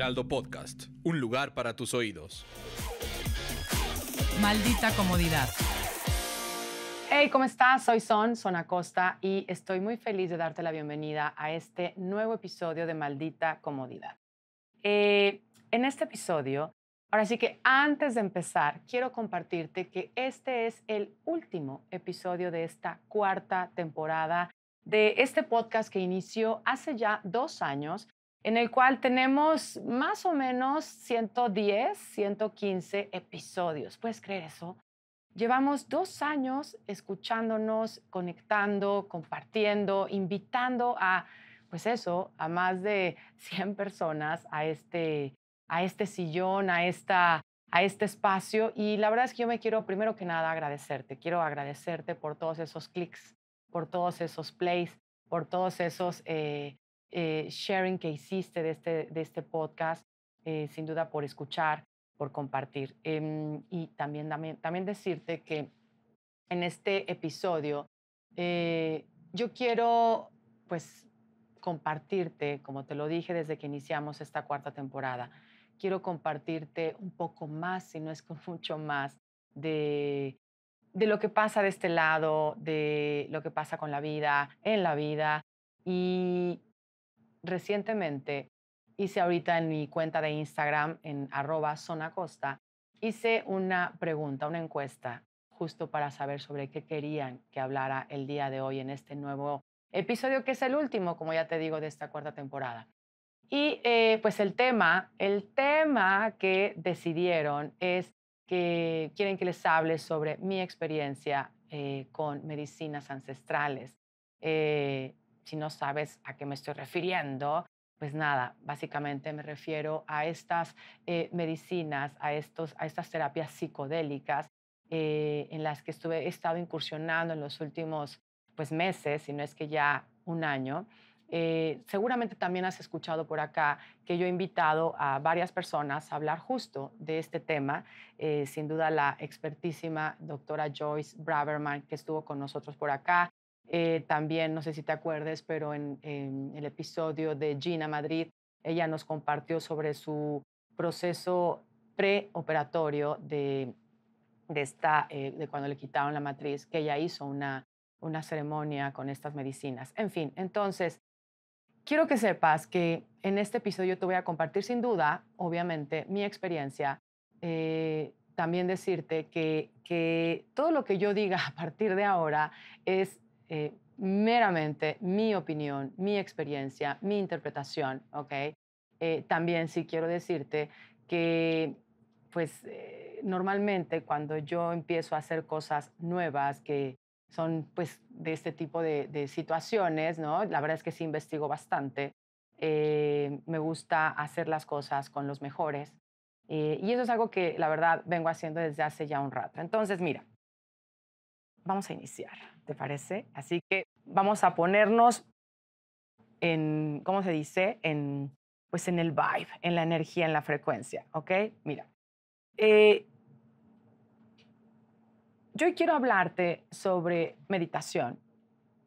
Podcast, un lugar para tus oídos. Maldita comodidad. Hey, ¿cómo estás? Soy Son, Son Acosta, y estoy muy feliz de darte la bienvenida a este nuevo episodio de Maldita Comodidad. Eh, en este episodio, ahora sí que antes de empezar, quiero compartirte que este es el último episodio de esta cuarta temporada de este podcast que inició hace ya dos años en el cual tenemos más o menos 110, 115 episodios. ¿Puedes creer eso? Llevamos dos años escuchándonos, conectando, compartiendo, invitando a, pues eso, a más de 100 personas a este, a este sillón, a, esta, a este espacio. Y la verdad es que yo me quiero, primero que nada, agradecerte. Quiero agradecerte por todos esos clics, por todos esos plays, por todos esos eh, eh, sharing que hiciste de este, de este podcast, eh, sin duda por escuchar, por compartir. Em, y también, también, decirte que en este episodio eh, yo quiero pues compartirte, como te lo dije desde que iniciamos esta cuarta temporada, quiero compartirte un poco más, si no es con mucho más, de, de lo que pasa de este lado, de lo que pasa con la vida, en la vida, y recientemente hice ahorita en mi cuenta de Instagram en arroba zonacosta, hice una pregunta, una encuesta, justo para saber sobre qué querían que hablara el día de hoy en este nuevo episodio, que es el último, como ya te digo, de esta cuarta temporada. Y eh, pues el tema, el tema que decidieron es que quieren que les hable sobre mi experiencia eh, con medicinas ancestrales. Eh, si no sabes a qué me estoy refiriendo, pues nada, básicamente me refiero a estas eh, medicinas, a, estos, a estas terapias psicodélicas eh, en las que estuve, he estado incursionando en los últimos pues, meses, si no es que ya un año. Eh, seguramente también has escuchado por acá que yo he invitado a varias personas a hablar justo de este tema. sin duda la expertísima doctora Joyce Braverman que estuvo con nosotros por acá, eh, también, no sé si te acuerdes, pero en, el episodio de Gina Madrid, ella nos compartió sobre su proceso preoperatorio de, de, esta, eh, de cuando le quitaron la matriz, que ella hizo una, una ceremonia con estas medicinas. En fin, entonces, quiero que sepas que en este episodio te voy a compartir sin duda, obviamente, mi experiencia. Eh, también decirte que, que todo lo que yo diga a partir de ahora es eh, meramente mi opinión, mi experiencia, mi interpretación, ¿ok? Eh, también sí quiero decirte que, pues, eh, normalmente cuando yo empiezo a hacer cosas nuevas que son, pues, de este tipo de, de situaciones, ¿no? La verdad es que sí investigo bastante. me gusta hacer las cosas con los mejores. y eso es algo que, la verdad, vengo haciendo desde hace ya un rato. Entonces, mira, vamos a iniciar, ¿te parece? Así que vamos a ponernos en, ¿cómo se dice? En, pues en el vibe, en la energía, en la frecuencia, ¿ok? Mira, eh, yo quiero hablarte sobre meditación,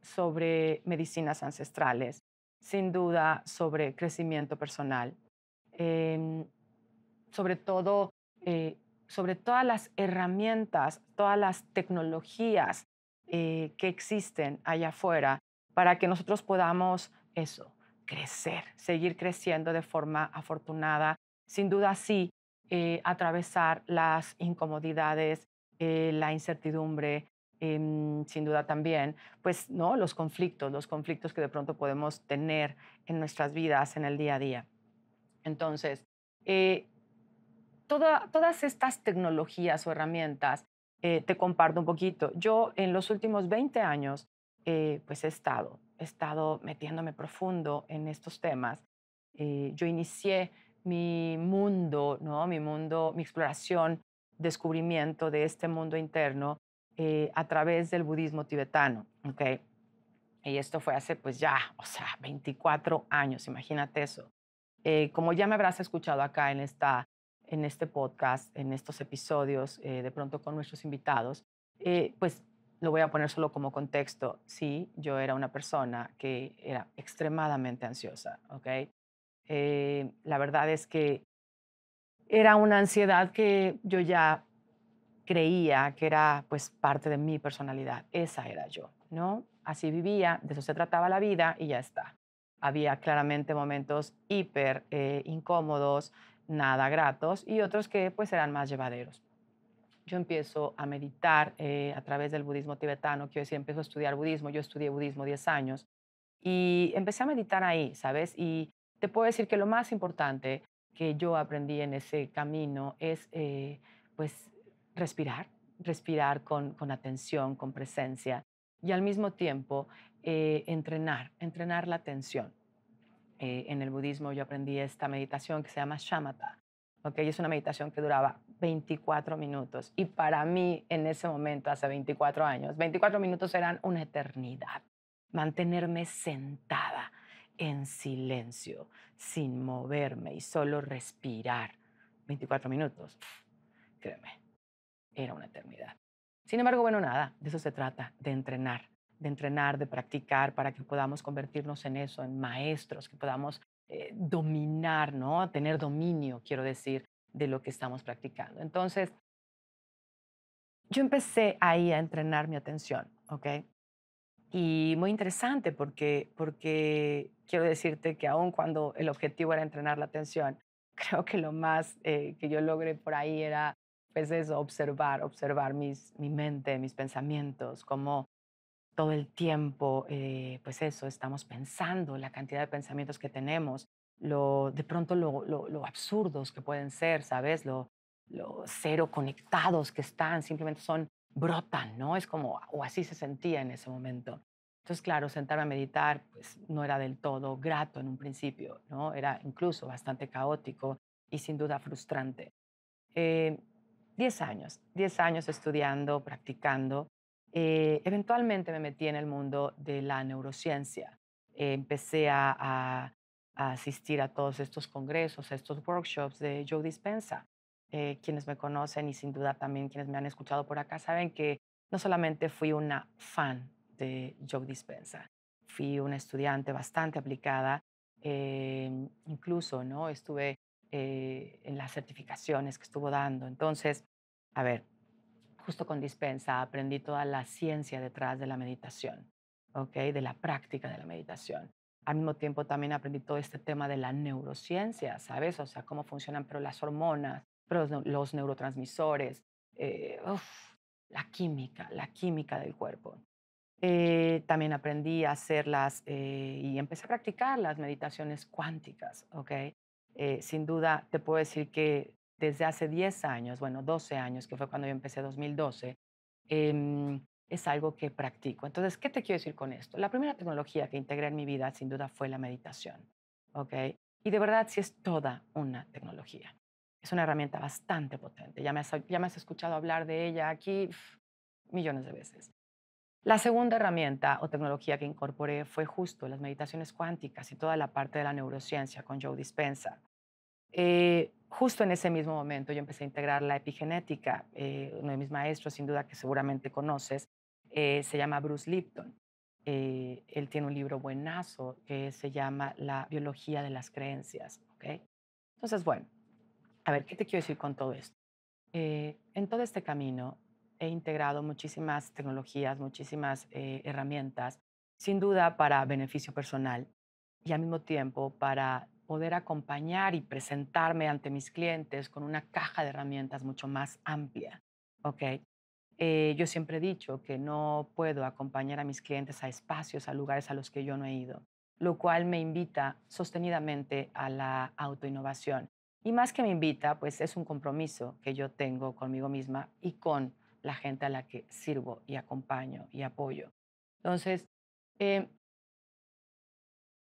sobre medicinas ancestrales, sin duda sobre crecimiento personal, em, sobre todo eh, sobre todas las herramientas, todas las tecnologías eh, que existen allá afuera para que nosotros podamos eso, crecer, seguir creciendo de forma afortunada. Sin duda sí, eh, atravesar las incomodidades, eh, la incertidumbre, em, sin duda también, pues no, los conflictos, los conflictos que de pronto podemos tener en nuestras vidas, en el día a día. Entonces, todas estas tecnologías o herramientas, eh, te comparto un poquito. Yo en los últimos 20 años, eh, pues he estado, he estado metiéndome profundo en estos temas. Eh, yo inicié mi mundo, ¿no? Mi mundo, mi exploración, descubrimiento de este mundo interno a través del budismo tibetano, okay Y esto fue hace pues ya, o sea, 24 años, imagínate eso. como ya me habrás escuchado acá en esta en este podcast, en estos episodios, eh, de pronto con nuestros invitados, eh, pues lo voy a poner solo como contexto. Sí, yo era una persona que era extremadamente ansiosa, ¿ok? Eh, la verdad es que era una ansiedad que yo ya creía que era pues parte de mi personalidad. Esa era yo, ¿no? Así vivía, de eso se trataba la vida y ya está. Había claramente momentos hiper incómodos, nada gratos y otros que pues eran más llevaderos. Yo empiezo a meditar eh, a través del budismo tibetano, que hoy sí empiezo a estudiar budismo, yo estudié budismo 10 años y empecé a meditar ahí, ¿sabes? Y te puedo decir que lo más importante que yo aprendí en ese camino es eh, pues respirar, respirar con, atención, con presencia y al mismo tiempo eh, entrenar, entrenar la atención. Eh, en el budismo yo aprendí esta meditación que se llama shamatha. Okay, es una meditación que duraba 24 minutos y para mí en ese momento, hace 24 años, 24 minutos eran una eternidad. Mantenerme sentada en silencio, sin moverme y solo respirar 24 minutos, créeme, era una eternidad. Sin embargo, bueno, nada, de eso se trata, de entrenar, de entrenar, de practicar, para que podamos convertirnos en eso, en maestros, que podamos eh, dominar, ¿no? Tener dominio, quiero decir, de lo que estamos practicando. Entonces, yo empecé ahí a entrenar mi atención, ¿ok? Y muy interesante porque, porque quiero decirte que aun cuando el objetivo era entrenar la atención, creo que lo más eh, que yo logré por ahí era, pues eso, observar, observar mi mente, mis pensamientos, cómo todo el tiempo, eh, pues eso, estamos pensando, la cantidad de pensamientos que tenemos, lo, de pronto lo, absurdos que pueden ser, ¿sabes? Lo, cero conectados que están, simplemente son, brotan, ¿no? Es como, o así se sentía en ese momento. Entonces, claro, sentarme a meditar, pues no era del todo grato en un principio, ¿no? Era incluso bastante caótico y sin duda frustrante. Eh, diez años, diez años estudiando, practicando, eh, eventualmente me metí en el mundo de la neurociencia. empecé a, asistir a todos estos congresos, a estos workshops de Joe Dispensa. Eh, quienes me conocen y sin duda también quienes me han escuchado por acá saben que no solamente fui una fan de Joe Dispensa, fui una estudiante bastante aplicada, eh, incluso no estuve en las certificaciones que estuvo dando. Entonces, a ver, justo con dispensa aprendí toda la ciencia detrás de la meditación, ¿ok? De la práctica de la meditación. Al mismo tiempo también aprendí todo este tema de la neurociencia, ¿sabes? O sea, cómo funcionan pero las hormonas, los, neurotransmisores, eh, la química, la química del cuerpo. Eh, también aprendí a hacerlas eh, y empecé a practicar las meditaciones cuánticas, ¿ok? sin duda te puedo decir que desde hace 10 años, bueno, 12 años, que fue cuando yo empecé 2012, em, es algo que practico. Entonces, ¿qué te quiero decir con esto? La primera tecnología que integré en mi vida, sin duda, fue la meditación. Y de verdad, sí es toda una tecnología. Es una herramienta bastante potente. Ya me has, escuchado hablar de ella aquí millones de veces. La segunda herramienta o tecnología que incorporé fue justo las meditaciones cuánticas y toda la parte de la neurociencia con Joe Dispenza. Eh, justo en ese mismo momento yo empecé a integrar la epigenética. Eh, uno de mis maestros, sin duda que seguramente conoces, eh, se llama Bruce Lipton. él tiene un libro buenazo que se llama La biología de las creencias. ¿okay? Entonces, bueno, a ver, ¿qué te quiero decir con todo esto? en todo este camino he integrado muchísimas tecnologías, muchísimas herramientas, sin duda para beneficio personal y al mismo tiempo para poder acompañar y presentarme ante mis clientes con una caja de herramientas mucho más amplia. ¿ok? Eh, yo siempre he dicho que no puedo acompañar a mis clientes a espacios, a lugares a los que yo no he ido, lo cual me invita sostenidamente a la autoinnovación. Y más que me invita, pues es un compromiso que yo tengo conmigo misma y con la gente a la que sirvo y acompaño y apoyo. Entonces, em,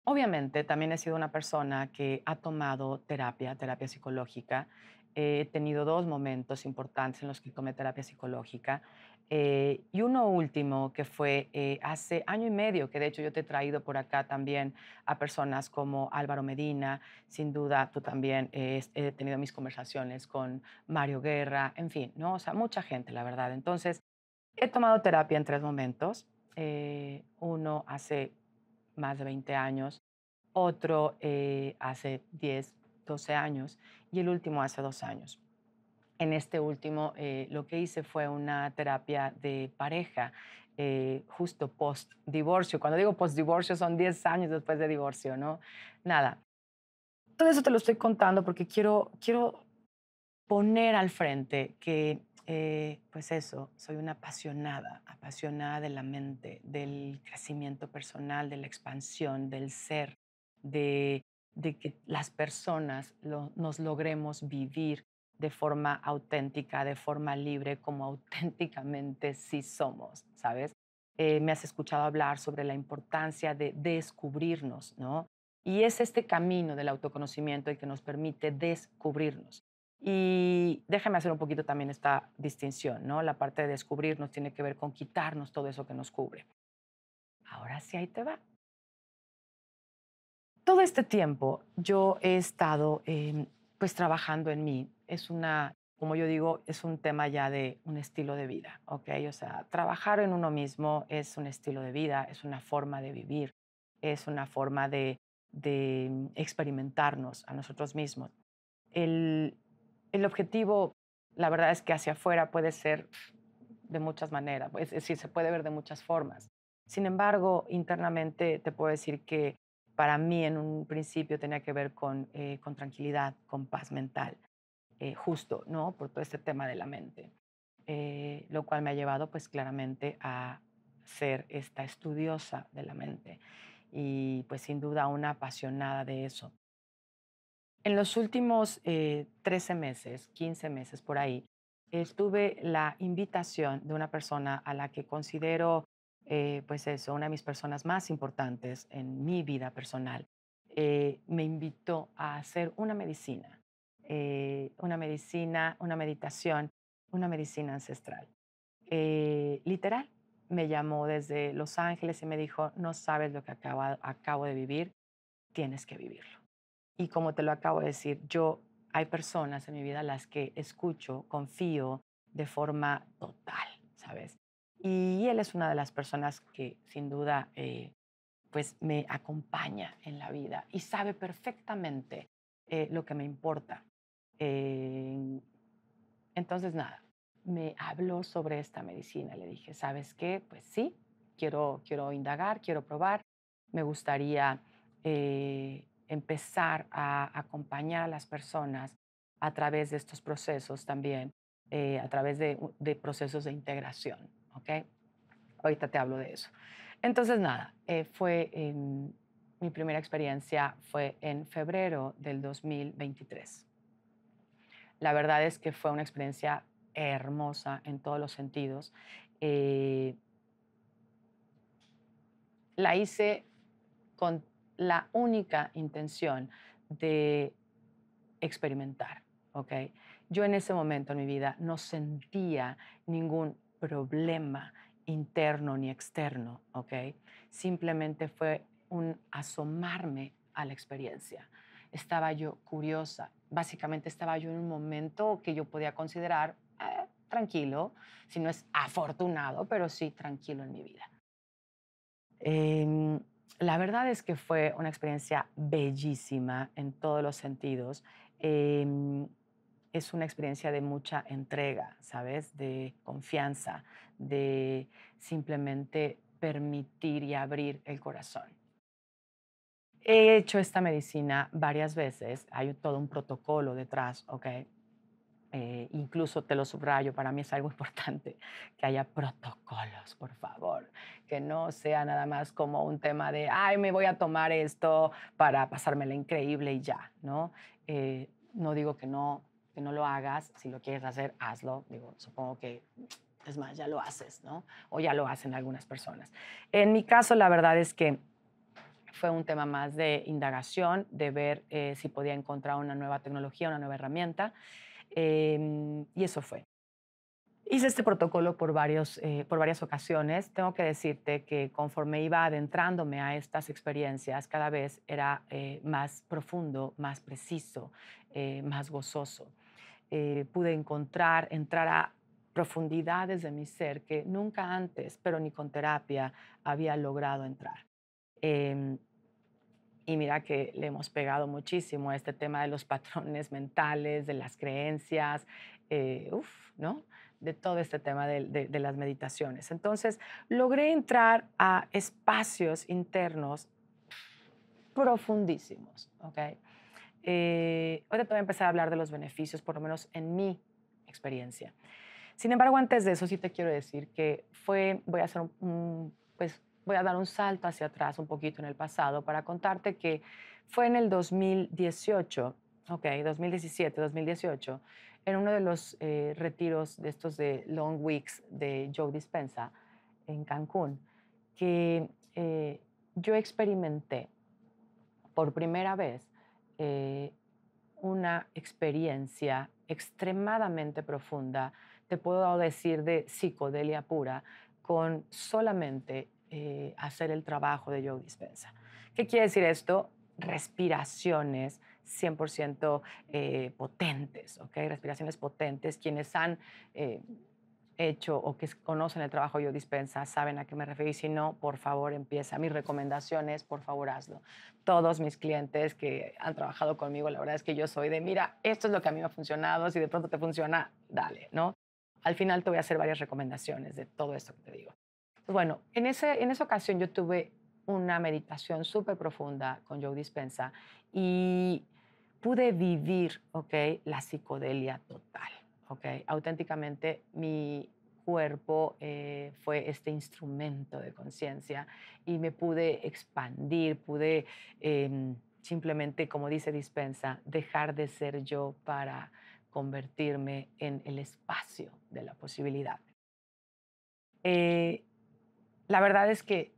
Obviamente, también he sido una persona que ha tomado terapia, terapia psicológica. He tenido dos momentos importantes en los que tomé terapia psicológica. Eh, y uno último que fue eh, hace año y medio, que de hecho yo te he traído por acá también a personas como Álvaro Medina, sin duda tú también eh, he tenido mis conversaciones con Mario Guerra, en fin, ¿no? O sea, mucha gente, la verdad. Entonces, he tomado terapia en tres momentos. uno hace más de 20 años, otro eh, hace 10, 12 años y el último hace dos años. En este último eh, lo que hice fue una terapia de pareja eh, justo post divorcio. Cuando digo post divorcio son 10 años después de divorcio, ¿no? Nada. Todo eso te lo estoy contando porque quiero, quiero poner al frente que eh, pues eso, soy una apasionada, apasionada de la mente, del crecimiento personal, de la expansión, del ser, de, que las personas nos logremos vivir de forma auténtica, de forma libre, como auténticamente sí somos, ¿sabes? Eh, me has escuchado hablar sobre la importancia de descubrirnos, ¿no? Y es este camino del autoconocimiento el que nos permite descubrirnos. Y déjame hacer un poquito también esta distinción, ¿no? La parte de descubrirnos tiene que ver con quitarnos todo eso que nos cubre. Ahora sí, ahí te va. Todo este tiempo yo he estado em, pues trabajando en mí. Es una, como yo digo, es un tema ya de un estilo de vida, ¿ok? O sea, trabajar en uno mismo es un estilo de vida, es una forma de vivir, es una forma de, de em, experimentarnos a nosotros mismos. El, el objetivo, la verdad es que hacia afuera puede ser de muchas maneras, es decir, se puede ver de muchas formas. Sin embargo, internamente te puedo decir que para mí en un principio tenía que ver con, eh, tranquilidad, con paz mental, eh, justo, ¿no? Por todo este tema de la mente, eh, lo cual me ha llevado pues claramente a ser esta estudiosa de la mente y pues sin duda una apasionada de eso. En los últimos 13 eh, meses, 15 meses por ahí, estuve la invitación de una persona a la que considero, eh, pues eso, una de mis personas más importantes en mi vida personal. Eh, me invitó a hacer una medicina, una medicina, una meditación, una medicina ancestral. literal, me llamó desde Los Ángeles y me dijo, no sabes lo que acabo de vivir, tienes que vivirlo. Y como te lo acabo de decir, yo hay personas en mi vida a las que escucho, confío de forma total, ¿sabes? Y él es una de las personas que sin duda eh, pues me acompaña en la vida y sabe perfectamente eh, lo que me importa. entonces, nada, me habló sobre esta medicina. Le dije, ¿sabes qué? Pues sí, quiero, quiero indagar, quiero probar. Me gustaría eh, empezar a acompañar a las personas a través de estos procesos también, eh, a través de, procesos de integración, ¿ok? Ahorita te hablo de eso. Entonces, nada, eh, fue mi primera experiencia fue en febrero del 2023. La verdad es que fue una experiencia hermosa en todos los sentidos. Eh, la hice con la única intención de experimentar, ¿ok? Yo en ese momento en mi vida no sentía ningún problema interno ni externo, ¿ok? Simplemente fue un asomarme a la experiencia. Estaba yo curiosa. Básicamente estaba yo en un momento que yo podía considerar eh, tranquilo, si no es afortunado, pero sí tranquilo en mi vida. Em, la verdad es que fue una experiencia bellísima en todos los sentidos. Em, es una experiencia de mucha entrega, ¿sabes? De confianza, de simplemente permitir y abrir el corazón. He hecho esta medicina varias veces, hay todo un protocolo detrás, ¿ok? Eh, incluso te lo subrayo, para mí es algo importante que haya protocolos, por favor, que no sea nada más como un tema de, ay, me voy a tomar esto para pasármela increíble y ya, ¿no? Eh, no digo que no, que no lo hagas, si lo quieres hacer, hazlo, digo, supongo que es más, ya lo haces, ¿no? O ya lo hacen algunas personas. En mi caso, la verdad es que fue un tema más de indagación, de ver eh, si podía encontrar una nueva tecnología, una nueva herramienta. Em, y eso fue. Hice este protocolo eh, por, varias ocasiones. Tengo que decirte que conforme iba adentrándome a estas experiencias, cada vez era eh, más profundo, más preciso, eh, más gozoso. pude encontrar, entrar a profundidades de mi ser que nunca antes, pero ni con terapia, había logrado entrar. Em, y mira que le hemos pegado muchísimo a este tema de los patrones mentales, de las creencias, eh, ¿no? De todo este tema de, las meditaciones. Entonces, logré entrar a espacios internos profundísimos, ¿ok? Eh, te voy a empezar a hablar de los beneficios, por lo menos en mi experiencia. Sin embargo, antes de eso sí te quiero decir que fue, voy a hacer un, pues, voy a dar un salto hacia atrás un poquito en el pasado para contarte que fue en el 2018, ok, 2017, 2018, en uno de los eh, retiros de estos de Long Weeks de Joe Dispensa en Cancún, que eh, yo experimenté por primera vez eh, una experiencia extremadamente profunda, te puedo decir de psicodelia pura, con solamente eh, hacer el trabajo de yo Dispensa. ¿Qué quiere decir esto? Respiraciones 100% eh, potentes, ¿ok? Respiraciones potentes. Quienes han eh, hecho o que conocen el trabajo de Dispensa saben a qué me refiero y si no, por favor empieza. Mis recomendaciones, por favor hazlo. Todos mis clientes que han trabajado conmigo, la verdad es que yo soy de, mira, esto es lo que a mí me ha funcionado, si de pronto te funciona, dale, ¿no? Al final te voy a hacer varias recomendaciones de todo esto que te digo. Bueno, en, en esa ocasión yo tuve una meditación súper profunda con Joe Dispensa y pude vivir, La psicodelia total, Auténticamente mi cuerpo eh, fue este instrumento de conciencia y me pude expandir, pude em, simplemente, como dice Dispensa, dejar de ser yo para convertirme en el espacio de la posibilidad. Eh, la verdad es que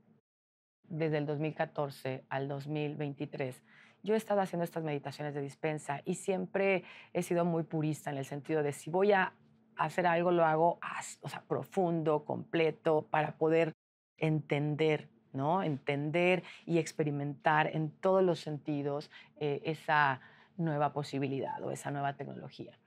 desde el 2014 al 2023, yo he estado haciendo estas meditaciones de dispensa y siempre he sido muy purista en el sentido de si voy a hacer algo, lo hago sea, profundo, completo, para poder entender, ¿no? Entender y experimentar en todos los sentidos eh, esa nueva posibilidad o esa nueva tecnología.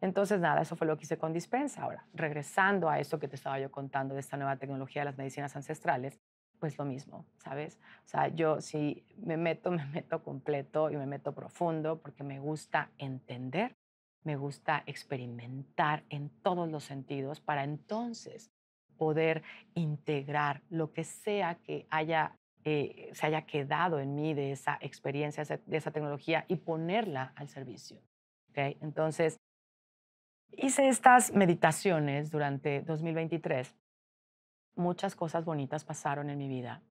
Entonces, nada, eso fue lo que hice con Dispensa. Ahora, regresando a eso que te estaba yo contando de esta nueva tecnología de las medicinas ancestrales, pues lo mismo, ¿sabes? O sea, yo si me meto, me meto completo y me meto profundo porque me gusta entender, me gusta experimentar en todos los sentidos para entonces poder integrar lo que sea que haya, eh, se haya quedado en mí de esa experiencia, de esa tecnología y ponerla al servicio. Entonces, Hice estas meditaciones durante 2023. Muchas cosas bonitas pasaron en mi vida.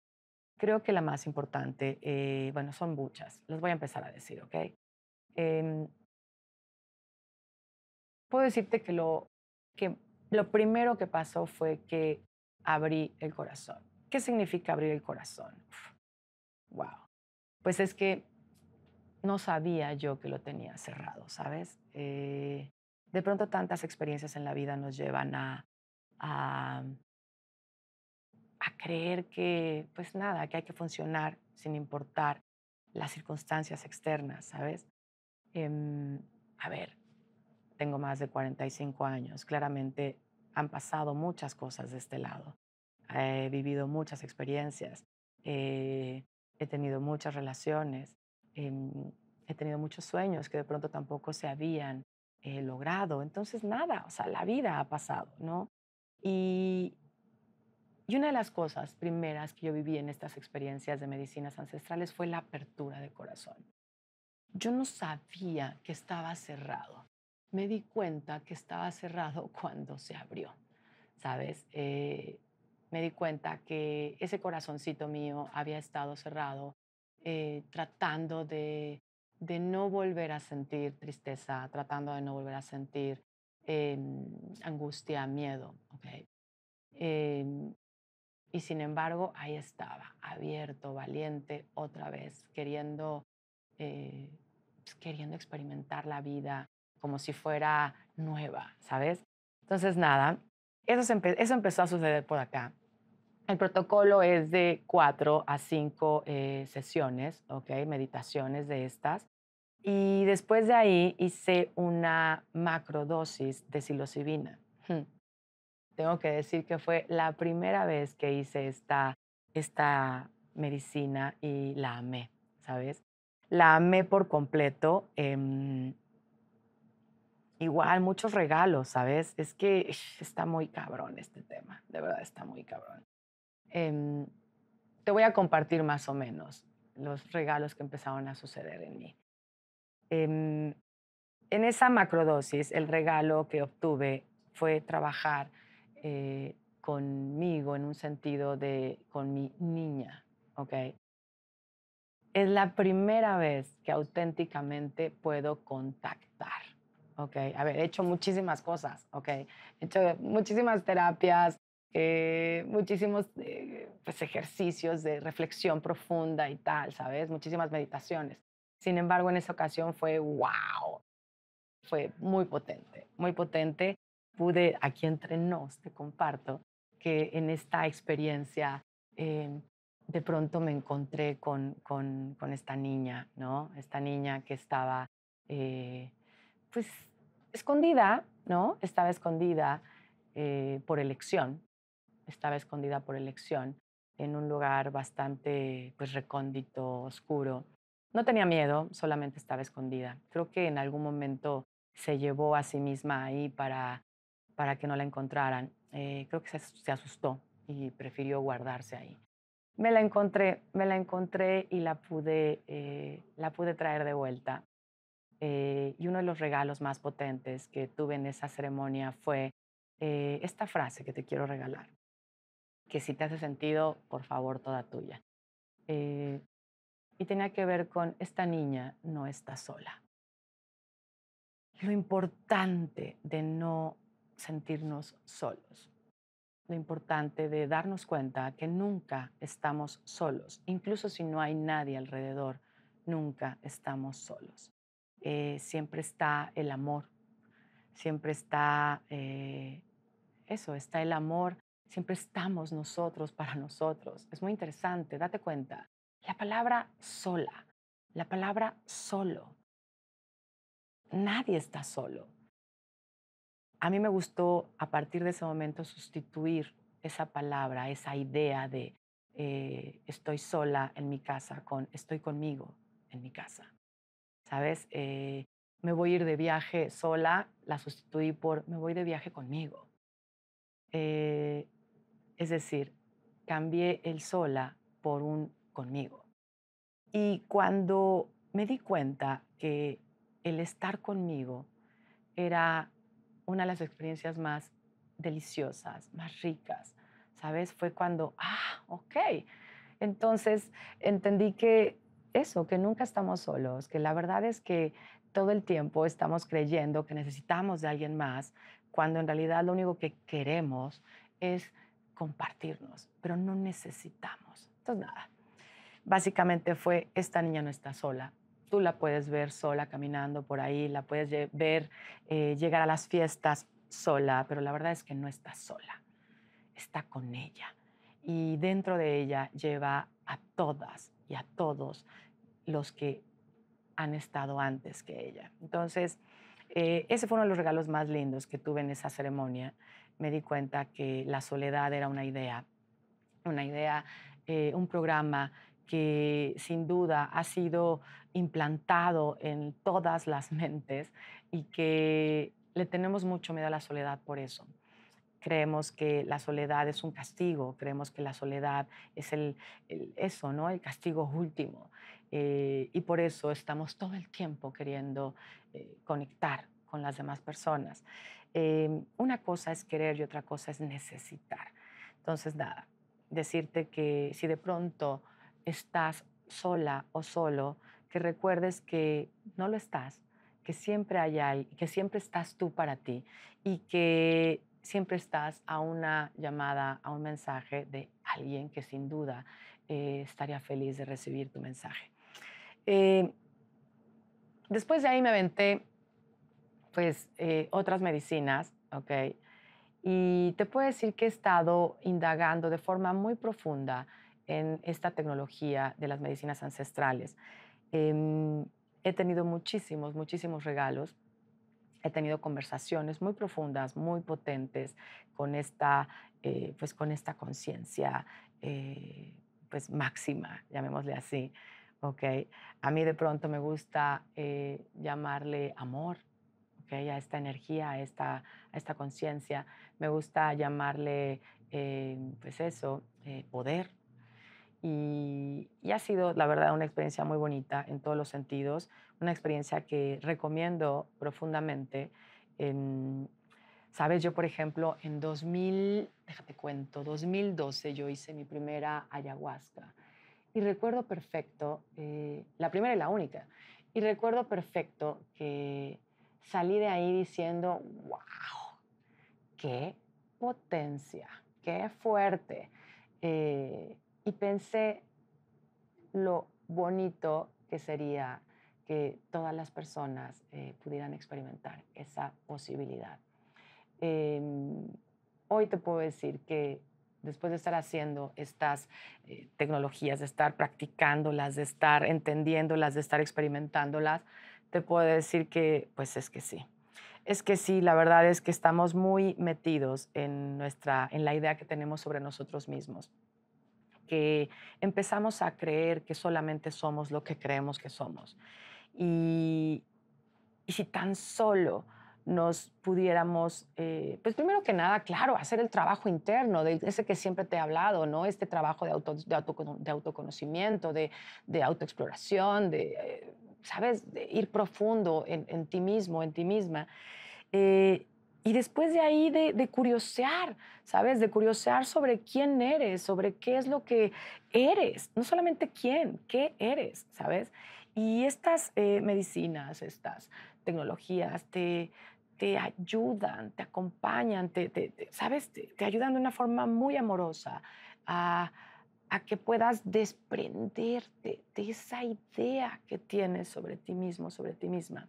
Creo que la más importante, eh, bueno, son muchas. Las voy a empezar a decir, ¿ok? Em, puedo decirte que lo, que lo primero que pasó fue que abrí el corazón. ¿Qué significa abrir el corazón? wow. Pues es que no sabía yo que lo tenía cerrado, ¿sabes? Eh, de pronto tantas experiencias en la vida nos llevan a, a, creer que, pues nada, que hay que funcionar sin importar las circunstancias externas, ¿sabes? Em, a ver, tengo más de 45 años, claramente han pasado muchas cosas de este lado, he vivido muchas experiencias, eh, he tenido muchas relaciones, em, he tenido muchos sueños que de pronto tampoco se habían logrado. Entonces, nada, o sea, la vida ha pasado, ¿no? Y, y una de las cosas primeras que yo viví en estas experiencias de medicinas ancestrales fue la apertura de corazón. Yo no sabía que estaba cerrado. Me di cuenta que estaba cerrado cuando se abrió, ¿sabes? Eh, me di cuenta que ese corazoncito mío había estado cerrado eh, tratando de de no volver a sentir tristeza, tratando de no volver a sentir em, angustia, miedo. Em, y sin embargo, ahí estaba, abierto, valiente, otra vez, queriendo, eh, pues, queriendo experimentar la vida como si fuera nueva, ¿sabes? Entonces, nada, eso empezó a suceder por acá. El protocolo es de cuatro a cinco eh, sesiones, ¿ok? Meditaciones de estas. Y después de ahí hice una macrodosis de psilocibina. Hmm. Tengo que decir que fue la primera vez que hice esta, esta medicina y la amé, ¿sabes? La amé por completo. Em, igual, muchos regalos, ¿sabes? Es que está muy cabrón este tema, de verdad está muy cabrón. Em, te voy a compartir más o menos los regalos que empezaron a suceder en mí. Em, en esa macrodosis, el regalo que obtuve fue trabajar eh, conmigo en un sentido de con mi niña, ¿ok? Es la primera vez que auténticamente puedo contactar, ¿ok? A ver, he hecho muchísimas cosas, ¿ok? He hecho muchísimas terapias, eh, muchísimos eh, pues, ejercicios de reflexión profunda y tal, ¿sabes? Muchísimas meditaciones. Sin embargo, en esa ocasión fue wow, fue muy potente, muy potente. Pude, aquí entre nos, te comparto, que en esta experiencia em, de pronto me encontré con, esta niña, ¿no? Esta niña que estaba, eh, pues, escondida, ¿no? Estaba escondida por elección, estaba escondida por elección en un lugar bastante pues recóndito, oscuro. No tenía miedo, solamente estaba escondida. Creo que en algún momento se llevó a sí misma ahí para, para que no la encontraran. Eh, creo que se, asustó y prefirió guardarse ahí. Me la encontré, me la encontré y la pude, eh, la pude traer de vuelta. Eh, y uno de los regalos más potentes que tuve en esa ceremonia fue esta frase que te quiero regalar que si te hace sentido, por favor, toda tuya. Eh, y tenía que ver con esta niña no está sola. Lo importante de no sentirnos solos, lo importante de darnos cuenta que nunca estamos solos, incluso si no hay nadie alrededor, nunca estamos solos. Eh, siempre está el amor, siempre está eh, eso, está el amor Siempre estamos nosotros para nosotros. Es muy interesante, date cuenta. La palabra sola, la palabra solo. Nadie está solo. A mí me gustó a partir de ese momento sustituir esa palabra, esa idea de eh, estoy sola en mi casa con estoy conmigo en mi casa. ¿Sabes? Eh, me voy a ir de viaje sola, la sustituí por me voy de viaje conmigo. Eh, es decir, cambié el sola por un conmigo. Y cuando me di cuenta que el estar conmigo era una de las experiencias más deliciosas, más ricas, ¿sabes? Fue cuando, ah, ok. Entonces entendí que eso, que nunca estamos solos, que la verdad es que todo el tiempo estamos creyendo que necesitamos de alguien más, cuando en realidad lo único que queremos es compartirnos, pero no necesitamos. Entonces, nada, básicamente fue, esta niña no está sola, tú la puedes ver sola caminando por ahí, la puedes ver eh, llegar a las fiestas sola, pero la verdad es que no está sola, está con ella. Y dentro de ella lleva a todas y a todos los que han estado antes que ella. Entonces, eh, ese fue uno de los regalos más lindos que tuve en esa ceremonia me di cuenta que la soledad era una idea, una idea, eh, un programa que sin duda ha sido implantado en todas las mentes y que le tenemos mucho miedo a la soledad por eso. Creemos que la soledad es un castigo, creemos que la soledad es el, eso, ¿no? El castigo último. Eh, y por eso estamos todo el tiempo queriendo eh, conectar con las demás personas. Em, una cosa es querer y otra cosa es necesitar. Entonces, nada, decirte que si de pronto estás sola o solo, que recuerdes que no lo estás, que siempre hay que siempre estás tú para ti y que siempre estás a una llamada, a un mensaje de alguien que sin duda eh, estaría feliz de recibir tu mensaje. Eh, después de ahí me aventé pues eh, otras medicinas, ¿ok? Y te puedo decir que he estado indagando de forma muy profunda en esta tecnología de las medicinas ancestrales. Em, he tenido muchísimos, muchísimos regalos. He tenido conversaciones muy profundas, muy potentes con esta, eh, pues con esta conciencia, eh, pues máxima, llamémosle así, ¿ok? A mí de pronto me gusta llamarle amor, que a esta energía, a esta, conciencia. Me gusta llamarle, eh, pues eso, eh, poder. Y, ha sido, la verdad, una experiencia muy bonita en todos los sentidos, una experiencia que recomiendo profundamente. Sabes, yo, por ejemplo, en 2000, déjate cuento, 2012 yo hice mi primera ayahuasca. Y recuerdo perfecto, eh, la primera y la única, y recuerdo perfecto que salí de ahí diciendo, wow, qué potencia, qué fuerte. Eh, y pensé lo bonito que sería que todas las personas eh, pudieran experimentar esa posibilidad. Em, hoy te puedo decir que después de estar haciendo estas eh, tecnologías, de estar practicándolas, de estar entendiéndolas, de estar experimentándolas, puede puedo decir que pues es que sí. Es que sí, la verdad es que estamos muy metidos en, nuestra, en la idea que tenemos sobre nosotros mismos, que empezamos a creer que solamente somos lo que creemos que somos. Y, si tan solo nos pudiéramos, eh, pues primero que nada, claro, hacer el trabajo interno, de ese que siempre te he hablado, ¿no? Este trabajo de, de, de autoconocimiento, de autoexploración, de, eh, ¿sabes? De ir profundo en, ti mismo, en ti misma. Eh, y después de ahí de, curiosear, ¿sabes? De curiosear sobre quién eres, sobre qué es lo que eres, no solamente quién, qué eres, ¿sabes? Y estas eh, medicinas, estas tecnologías te, ayudan, te acompañan, te, ¿sabes? Te, ayudan de una forma muy amorosa a a que puedas desprenderte de esa idea que tienes sobre ti mismo, sobre ti misma,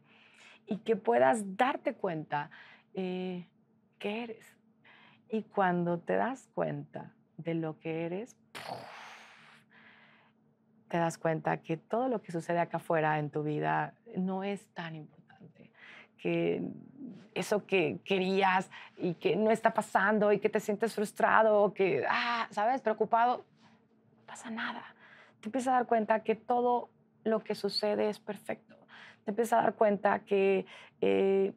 y que puedas darte cuenta eh, que eres. Y cuando te das cuenta de lo que eres, te das cuenta que todo lo que sucede acá afuera en tu vida no es tan importante, que eso que querías y que no está pasando y que te sientes frustrado que, ah, ¿sabes?, preocupado, nada. Te empiezas a dar cuenta que todo lo que sucede es perfecto. Te empiezas a dar cuenta que, eh,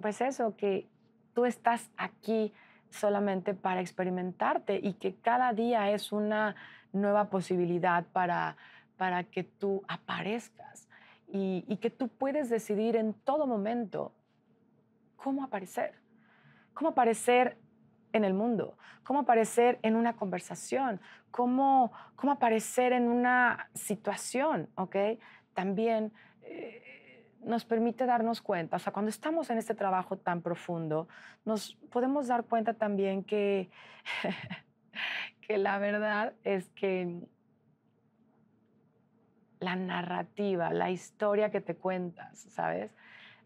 pues eso, que tú estás aquí solamente para experimentarte y que cada día es una nueva posibilidad para, para que tú aparezcas y, y que tú puedes decidir en todo momento cómo aparecer. Cómo aparecer en el mundo, cómo aparecer en una conversación, cómo, aparecer en una situación, ¿ok? También eh, nos permite darnos cuenta, o sea, cuando estamos en este trabajo tan profundo, nos podemos dar cuenta también que, que la verdad es que la narrativa, la historia que te cuentas, ¿sabes?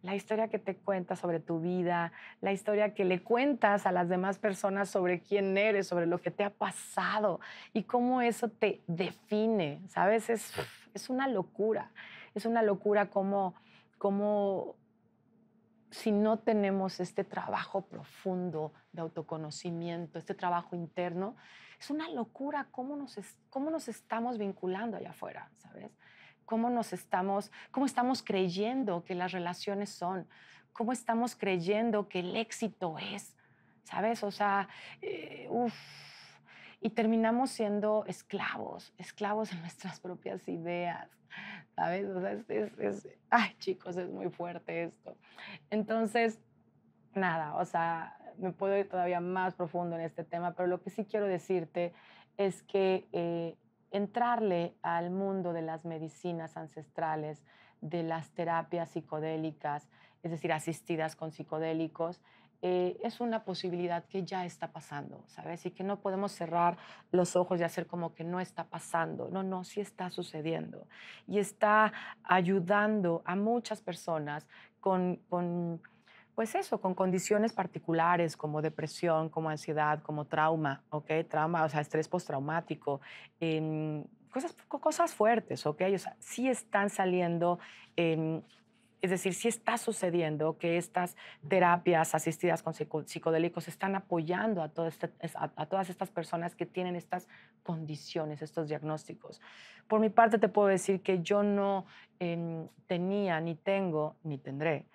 la historia que te cuentas sobre tu vida, la historia que le cuentas a las demás personas sobre quién eres, sobre lo que te ha pasado y cómo eso te define, ¿sabes? Es, es una locura, es una locura como, como si no tenemos este trabajo profundo de autoconocimiento, este trabajo interno, es una locura cómo nos, cómo nos estamos vinculando allá afuera, ¿sabes? cómo nos estamos, cómo estamos creyendo que las relaciones son, cómo estamos creyendo que el éxito es, ¿sabes? O sea, eh, uff. Y terminamos siendo esclavos, esclavos de nuestras propias ideas, ¿sabes? O sea, es, ay, chicos, es muy fuerte esto. Entonces, nada, o sea, me puedo ir todavía más profundo en este tema, pero lo que sí quiero decirte es que eh, entrarle al mundo de las medicinas ancestrales, de las terapias psicodélicas, es decir, asistidas con psicodélicos, eh, es una posibilidad que ya está pasando, ¿sabes? Y que no podemos cerrar los ojos y hacer como que no está pasando. No, no, sí está sucediendo. Y está ayudando a muchas personas con, con pues eso, con condiciones particulares como depresión, como ansiedad, como trauma, ¿ok? Trauma, o sea, estrés postraumático, em, cosas, cosas fuertes, ¿ok? O sea, sí están saliendo, em, es decir, sí está sucediendo que estas terapias asistidas con psicodélicos están apoyando este, a, todas estas personas que tienen estas condiciones, estos diagnósticos. Por mi parte, te puedo decir que yo no em, tenía, ni tengo, ni tendré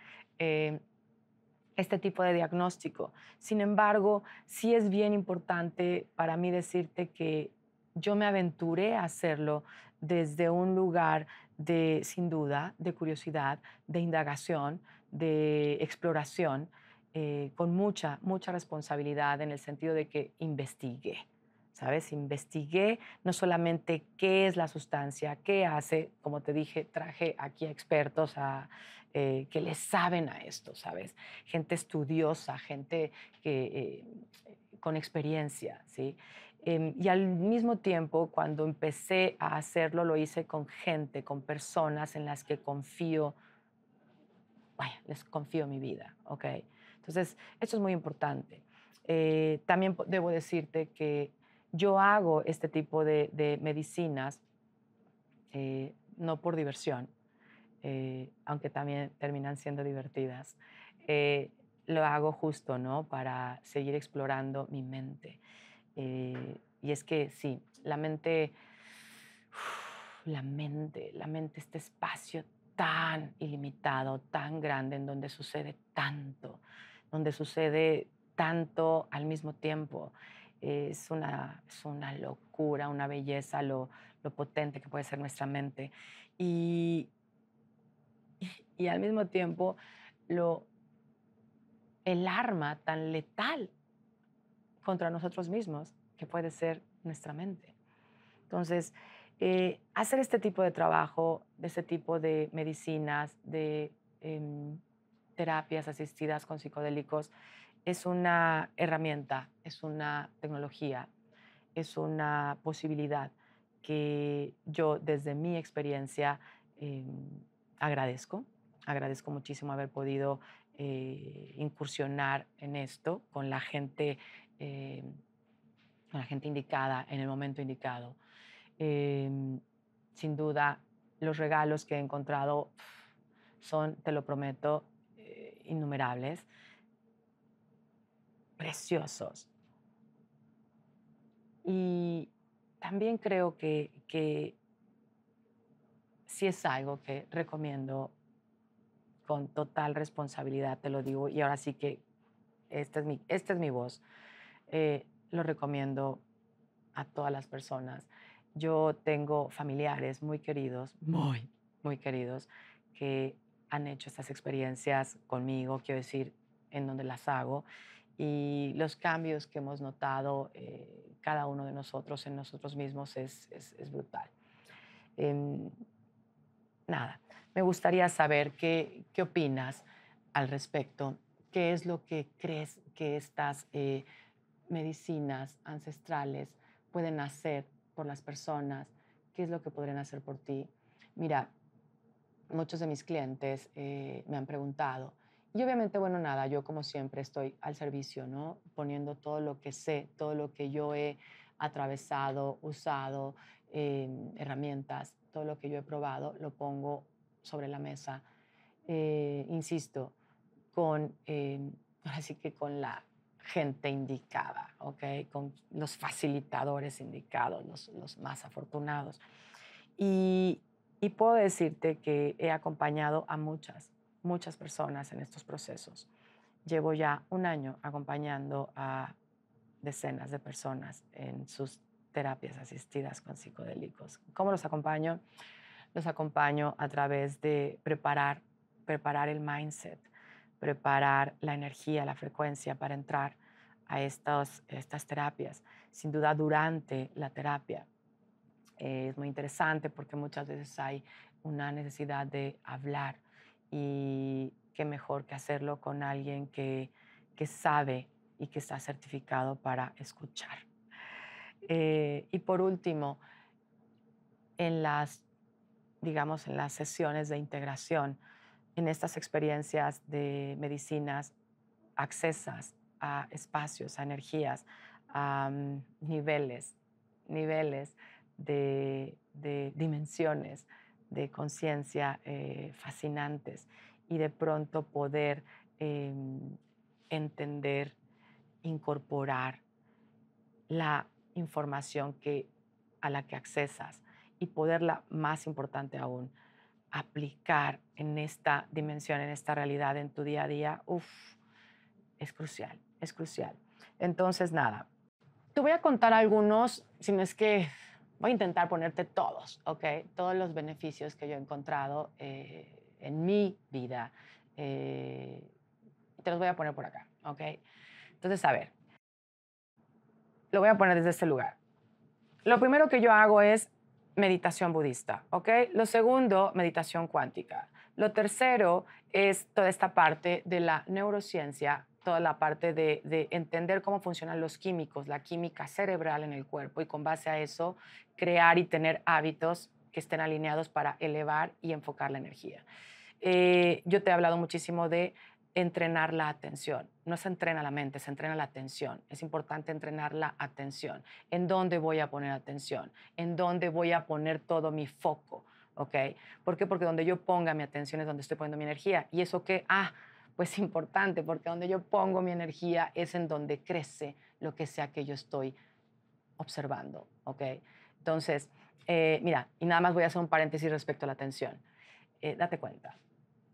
este tipo de diagnóstico. Sin embargo, sí es bien importante para mí decirte que yo me aventuré a hacerlo desde un lugar de, sin duda, de curiosidad, de indagación, de exploración, eh, con mucha, mucha responsabilidad en el sentido de que investigué. ¿sabes? Investigué no solamente qué es la sustancia, qué hace, como te dije, traje aquí a expertos a, eh, que les saben a esto, ¿sabes? Gente estudiosa, gente que, eh, con experiencia, ¿sí? Em, y al mismo tiempo, cuando empecé a hacerlo, lo hice con gente, con personas en las que confío, vaya, les confío mi vida, ¿ok? Entonces, esto es muy importante. Eh, también debo decirte que yo hago este tipo de, medicinas eh, no por diversión, eh, aunque también terminan siendo divertidas. Eh, lo hago justo, ¿no? Para seguir explorando mi mente. y es que sí, la mente, la mente, la mente, este espacio tan ilimitado, tan grande, en donde sucede tanto, donde sucede tanto al mismo tiempo es una, una locura, una belleza, lo, potente que puede ser nuestra mente. Y, y al mismo tiempo, lo, el arma tan letal contra nosotros mismos que puede ser nuestra mente. Entonces, eh, hacer este tipo de trabajo, de este tipo de medicinas, de em, terapias asistidas con psicodélicos, es una herramienta, es una tecnología, es una posibilidad que yo desde mi experiencia eh, agradezco, agradezco muchísimo haber podido eh, incursionar en esto con la gente, eh, con la gente indicada en el momento indicado. sin duda, los regalos que he encontrado son, te lo prometo, innumerables preciosos. Y también creo que, que si es algo que recomiendo con total responsabilidad, te lo digo, y ahora sí que esta es mi, esta es mi voz, eh, lo recomiendo a todas las personas. Yo tengo familiares muy queridos, muy, muy queridos, que han hecho estas experiencias conmigo, quiero decir, en donde las hago, y los cambios que hemos notado eh, cada uno de nosotros en nosotros mismos es, es, brutal. Em, nada, me gustaría saber qué, qué, opinas al respecto, qué es lo que crees que estas eh, medicinas ancestrales pueden hacer por las personas, qué es lo que podrían hacer por ti. Mira, muchos de mis clientes eh, me han preguntado, y obviamente, bueno, nada, yo como siempre estoy al servicio, ¿no? Poniendo todo lo que sé, todo lo que yo he atravesado, usado, em, herramientas, todo lo que yo he probado, lo pongo sobre la mesa, eh, insisto, con, eh, que con la gente indicada, ¿ok? Con los facilitadores indicados, los, más afortunados. Y, y puedo decirte que he acompañado a muchas muchas personas en estos procesos. Llevo ya un año acompañando a decenas de personas en sus terapias asistidas con psicodélicos. ¿Cómo los acompaño? Los acompaño a través de preparar, preparar el mindset, preparar la energía, la frecuencia para entrar a estas, estas terapias, sin duda durante la terapia. Eh, es muy interesante porque muchas veces hay una necesidad de hablar y qué mejor que hacerlo con alguien que, sabe y que está certificado para escuchar. Eh, y por último, en las, digamos, en las sesiones de integración, en estas experiencias de medicinas, accesas a espacios, a energías, a mm, niveles, niveles de dimensiones de conciencia eh, fascinantes y de pronto poder em, entender, incorporar la información que, a la que accesas y poderla, más importante aún, aplicar en esta dimensión, en esta realidad, en tu día a día, uf, es crucial, es crucial. Entonces, nada, te voy a contar algunos, si no es que voy a intentar ponerte todos, ¿ok? Todos los beneficios que yo he encontrado eh, en mi vida. Eh, te los voy a poner por acá, ¿ok? Entonces, a ver, lo voy a poner desde este lugar. Lo primero que yo hago es meditación budista, ¿ok? Lo segundo, meditación cuántica. Lo tercero es toda esta parte de la neurociencia toda la parte de, entender cómo funcionan los químicos, la química cerebral en el cuerpo y con base a eso crear y tener hábitos que estén alineados para elevar y enfocar la energía. Eh, yo te he hablado muchísimo de entrenar la atención. No se entrena la mente, se entrena la atención. Es importante entrenar la atención. ¿En dónde voy a poner atención? ¿En dónde voy a poner todo mi foco? ¿ok? ¿Por qué? Porque donde yo ponga mi atención es donde estoy poniendo mi energía. ¿Y eso que Ah, pues importante, porque donde yo pongo mi energía es en donde crece lo que sea que yo estoy observando, ¿ok? Entonces, eh, mira, y nada más voy a hacer un paréntesis respecto a la atención. Eh, date cuenta,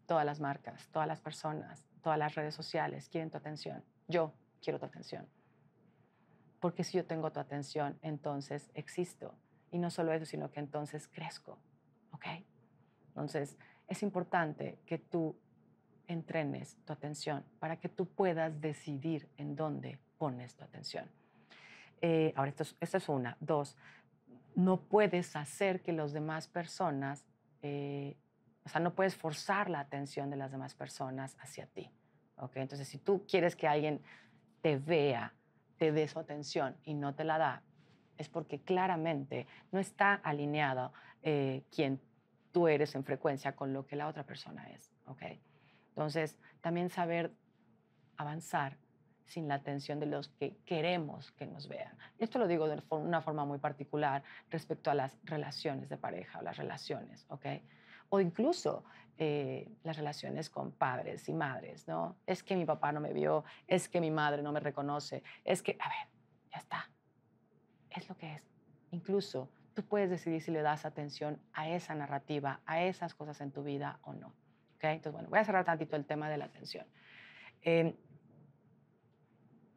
todas las marcas, todas las personas, todas las redes sociales quieren tu atención. Yo quiero tu atención. Porque si yo tengo tu atención, entonces existo. Y no solo eso, sino que entonces crezco, ¿ok? Entonces, es importante que tú entrenes tu atención, para que tú puedas decidir en dónde pones tu atención. Eh, ahora, esto es, una. Dos, no puedes hacer que las demás personas, eh, o sea, no puedes forzar la atención de las demás personas hacia ti. ¿okay? Entonces, si tú quieres que alguien te vea, te dé su atención y no te la da, es porque claramente no está alineado eh, quien tú eres en frecuencia con lo que la otra persona es. ¿okay? Entonces, también saber avanzar sin la atención de los que queremos que nos vean. Esto lo digo de una forma muy particular respecto a las relaciones de pareja o las relaciones, ¿ok? O incluso eh, las relaciones con padres y madres, ¿no? Es que mi papá no me vio, es que mi madre no me reconoce, es que, a ver, ya está, es lo que es. Incluso tú puedes decidir si le das atención a esa narrativa, a esas cosas en tu vida o no. Entonces, bueno, voy a cerrar tantito el tema de la atención. Em,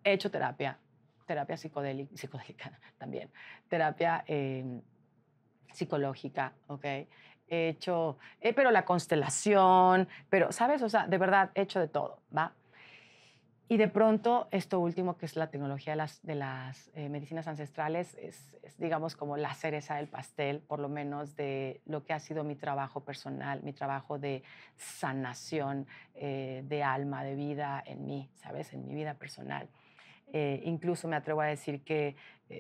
he hecho terapia, terapia psicodélica, también, terapia em, psicológica, ¿ok? He hecho, eh, pero la constelación, pero, ¿sabes? O sea, de verdad, he hecho de todo, ¿va? Y de pronto, esto último, que es la tecnología de las, eh, medicinas ancestrales, es, digamos, como la cereza del pastel, por lo menos de lo que ha sido mi trabajo personal, mi trabajo de sanación eh, de alma, de vida en mí, ¿sabes? En mi vida personal. Eh, incluso me atrevo a decir que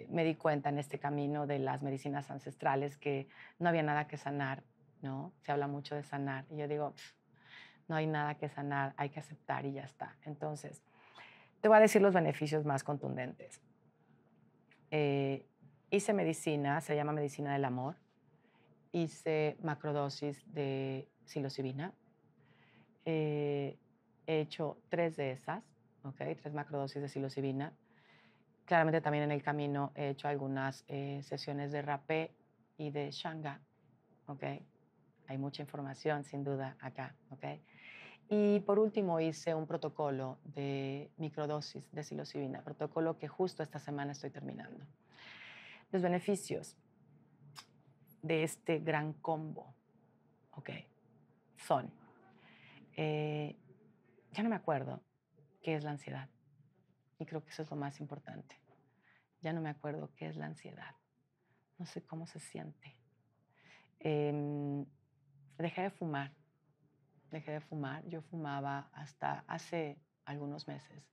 me di cuenta en este camino de las medicinas ancestrales que no había nada que sanar, ¿no? Se habla mucho de sanar. Y yo digo, no hay nada que sanar, hay que aceptar y ya está. Entonces, te voy a decir los beneficios más contundentes. Eh, hice medicina, se llama medicina del amor. Hice macrodosis de psilocibina. Eh, he hecho tres de esas, ¿okay? tres macrodosis de psilocibina. Claramente también en el camino he hecho algunas eh, sesiones de rapé y de shanga. ¿okay? Hay mucha información, sin duda, acá. ¿okay? Y por último hice un protocolo de microdosis de psilocibina, protocolo que justo esta semana estoy terminando. Los beneficios de este gran combo, ok, son, eh, ya no me acuerdo qué es la ansiedad, y creo que eso es lo más importante. Ya no me acuerdo qué es la ansiedad, no sé cómo se siente. Eh, dejé de fumar dejé de fumar. Yo fumaba hasta hace algunos meses.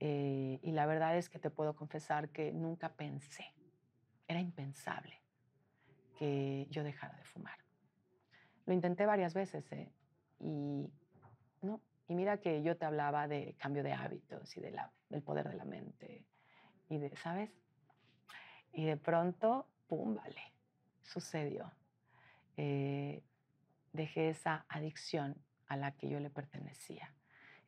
Eh, y la verdad es que te puedo confesar que nunca pensé, era impensable que yo dejara de fumar. Lo intenté varias veces ¿eh? y no. Y mira que yo te hablaba de cambio de hábitos y de la, del poder de la mente y de, ¿sabes? Y de pronto, pum, vale, sucedió. Eh, dejé esa adicción a la que yo le pertenecía.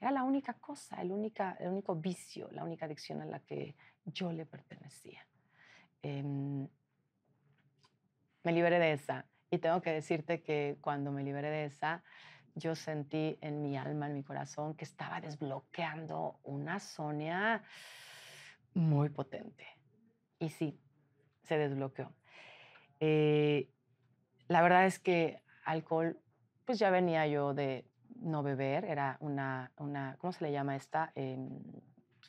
Era la única cosa, el, única, el único vicio, la única adicción a la que yo le pertenecía. Em, me liberé de esa. Y tengo que decirte que cuando me liberé de esa, yo sentí en mi alma, en mi corazón, que estaba desbloqueando una Sonia muy potente. Y sí, se desbloqueó. Eh, la verdad es que alcohol, pues ya venía yo de no beber, era una, una ¿cómo se le llama esta? Eh,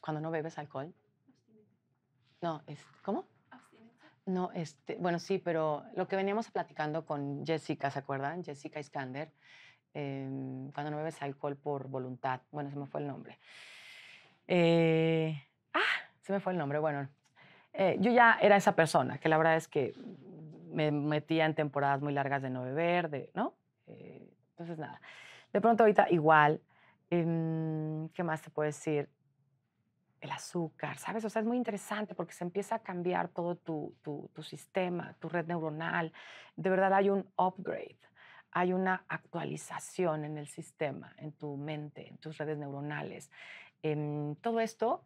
cuando no bebes alcohol. No, es, ¿cómo? No, este, bueno, sí, pero lo que veníamos platicando con Jessica, ¿se acuerdan? Jessica Iskander, em, cuando no bebes alcohol por voluntad. Bueno, se me fue el nombre. Eh, ah, se me fue el nombre. Bueno, eh, yo ya era esa persona, que la verdad es que me metía en temporadas muy largas de no beber, ¿no? Eh, entonces, nada. De pronto ahorita igual, em, ¿qué más te puede decir? El azúcar, ¿sabes? O sea, es muy interesante porque se empieza a cambiar todo tu, tu, sistema, tu red neuronal. De verdad hay un upgrade, hay una actualización en el sistema, en tu mente, en tus redes neuronales. Em, todo esto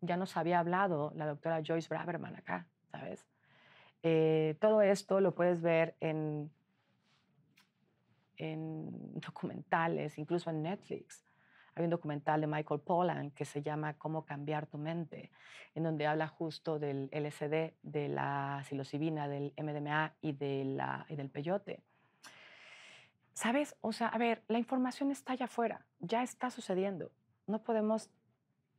ya nos había hablado la doctora Joyce Braverman acá, ¿sabes? Eh, todo esto lo puedes ver en, documentales, incluso en Netflix. Hay un documental de Michael Pollan que se llama Cómo cambiar tu mente, en donde habla justo del LSD, de la psilocibina, del MDMA y, y del peyote. ¿Sabes? O sea, a ver, la información está allá afuera, ya está sucediendo. No podemos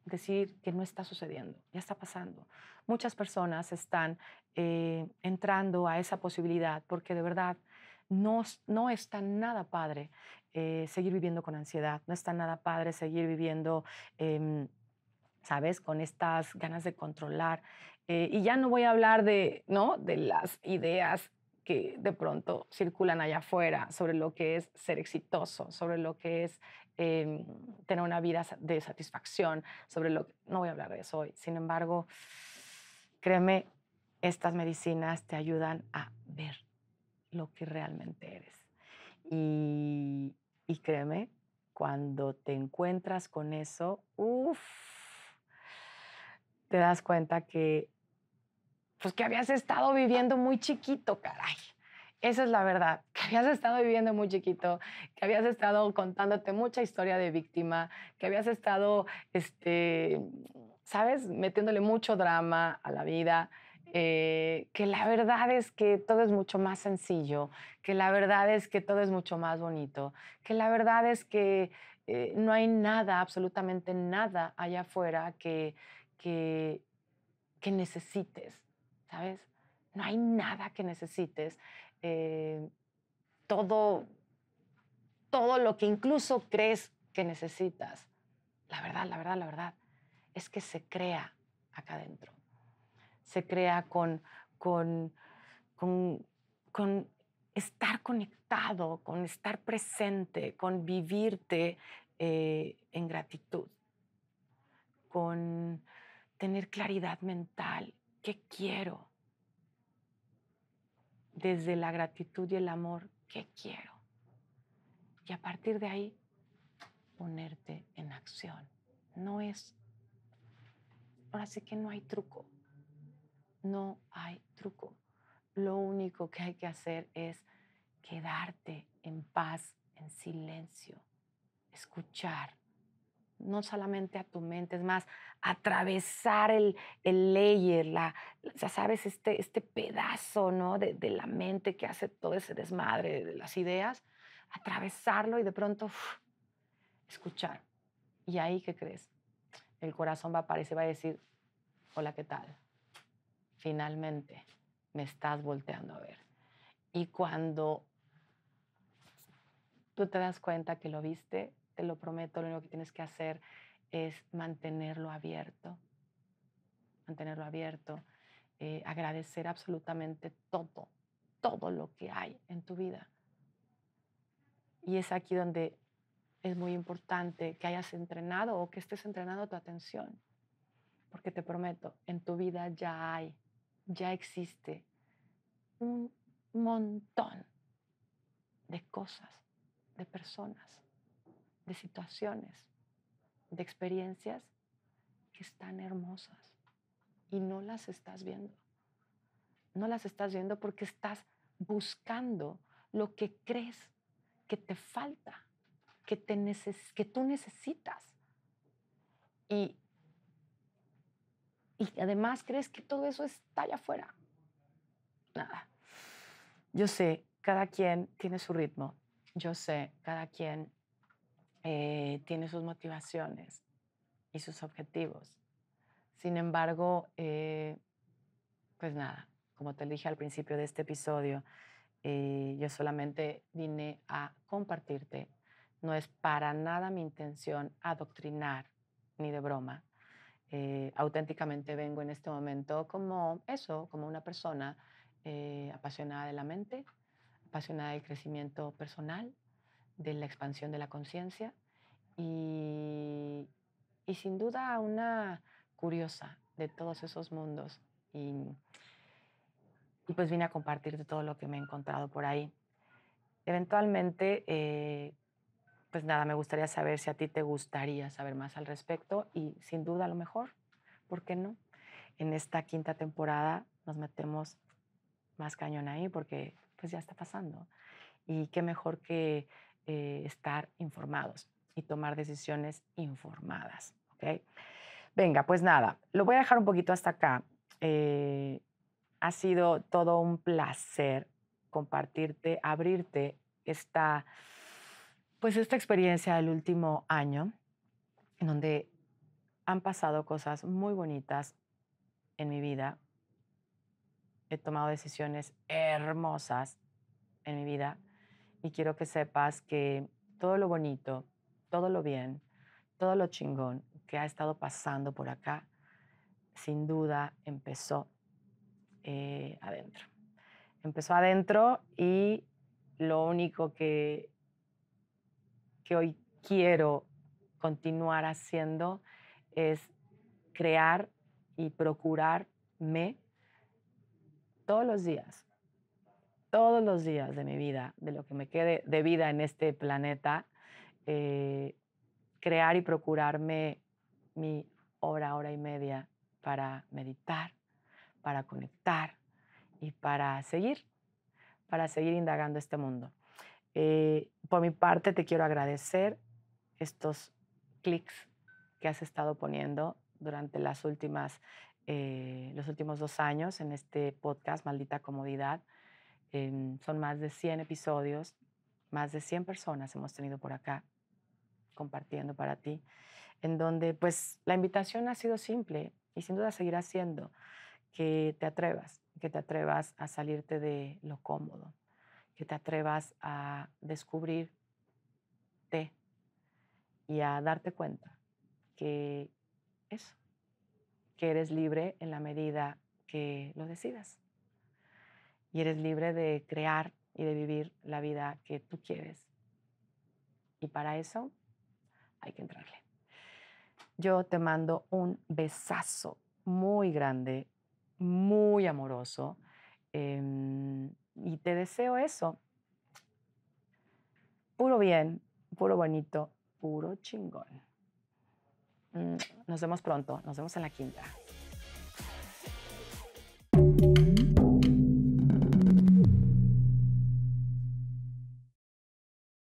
decir que no está sucediendo, ya está pasando. Muchas personas están eh, entrando a esa posibilidad, porque de verdad no, no está nada padre eh, seguir viviendo con ansiedad, no está nada padre seguir viviendo, em, ¿sabes?, con estas ganas de controlar. Eh, y ya no voy a hablar de, ¿no? de las ideas que de pronto circulan allá afuera sobre lo que es ser exitoso, sobre lo que es em, tener una vida de satisfacción, sobre lo que... No voy a hablar de eso hoy. Sin embargo, créeme estas medicinas te ayudan a ver lo que realmente eres. Y, créeme, cuando te encuentras con eso, uff, te das cuenta que, pues que habías estado viviendo muy chiquito, caray. Esa es la verdad, que habías estado viviendo muy chiquito, que habías estado contándote mucha historia de víctima, que habías estado, este, ¿sabes?, metiéndole mucho drama a la vida eh, que la verdad es que todo es mucho más sencillo, que la verdad es que todo es mucho más bonito, que la verdad es que eh, no hay nada, absolutamente nada allá afuera que, que, necesites, ¿sabes? No hay nada que necesites. Eh, todo, todo lo que incluso crees que necesitas, la verdad, la verdad, la verdad, es que se crea acá adentro se crea con, con, con, con estar conectado, con estar presente, con vivirte eh, en gratitud, con tener claridad mental, qué quiero, desde la gratitud y el amor, qué quiero. Y a partir de ahí, ponerte en acción. No es, ahora sí que no hay truco, no hay truco. Lo único que hay que hacer es quedarte en paz, en silencio, escuchar, no solamente a tu mente, es más, atravesar el, el layer, la, ya sabes, este, este pedazo de, la mente que hace todo ese desmadre de las ideas, atravesarlo y de pronto escuchar. Y ahí, ¿qué crees? El corazón va a aparecer, va a decir, hola, ¿qué tal? finalmente me estás volteando a ver. Y cuando tú te das cuenta que lo viste, te lo prometo, lo único que tienes que hacer es mantenerlo abierto, mantenerlo abierto, eh, agradecer absolutamente todo, todo lo que hay en tu vida. Y es aquí donde es muy importante que hayas entrenado o que estés entrenando tu atención, porque te prometo, en tu vida ya hay ya existe un montón de cosas, de personas, de situaciones, de experiencias que están hermosas y no las estás viendo. No las estás viendo porque estás buscando lo que crees que te falta, que, te que tú necesitas. Y y además crees que todo eso está allá afuera. Nada. Yo sé, cada quien tiene su ritmo. Yo sé, cada quien eh, tiene sus motivaciones y sus objetivos. Sin embargo, eh, pues nada, como te dije al principio de este episodio, eh, yo solamente vine a compartirte. No es para nada mi intención adoctrinar, ni de broma. Eh, auténticamente vengo en este momento como eso, como una persona eh, apasionada de la mente, apasionada del crecimiento personal, de la expansión de la conciencia y, y, sin duda una curiosa de todos esos mundos. Y, y pues vine a compartir todo lo que me he encontrado por ahí. Eventualmente, eh, pues nada, me gustaría saber si a ti te gustaría saber más al respecto y sin duda a lo mejor, ¿por qué no? En esta quinta temporada nos metemos más cañón ahí porque pues ya está pasando y qué mejor que eh, estar informados y tomar decisiones informadas, ¿ok? Venga, pues nada, lo voy a dejar un poquito hasta acá. Eh, ha sido todo un placer compartirte, abrirte esta pues esta experiencia del último año, en donde han pasado cosas muy bonitas en mi vida, he tomado decisiones hermosas en mi vida y quiero que sepas que todo lo bonito, todo lo bien, todo lo chingón que ha estado pasando por acá, sin duda empezó eh, adentro. Empezó adentro y lo único que que hoy quiero continuar haciendo es crear y procurarme todos los días, todos los días de mi vida, de lo que me quede de vida en este planeta, eh, crear y procurarme mi hora, hora y media para meditar, para conectar y para seguir, para seguir indagando este mundo. Eh, por mi parte, te quiero agradecer estos clics que has estado poniendo durante las últimas, eh, los últimos dos años en este podcast, Maldita Comodidad. Em, son más de 100 episodios, más de 100 personas hemos tenido por acá compartiendo para ti, en donde pues la invitación ha sido simple y sin duda seguirá siendo que te atrevas, que te atrevas a salirte de lo cómodo, que te atrevas a descubrirte y a darte cuenta que eso, que eres libre en la medida que lo decidas. Y eres libre de crear y de vivir la vida que tú quieres. Y para eso hay que entrarle. Yo te mando un besazo muy grande, muy amoroso. Em, y te deseo eso. Puro bien, puro bonito, puro chingón. Mm, nos vemos pronto, nos vemos en la quinta.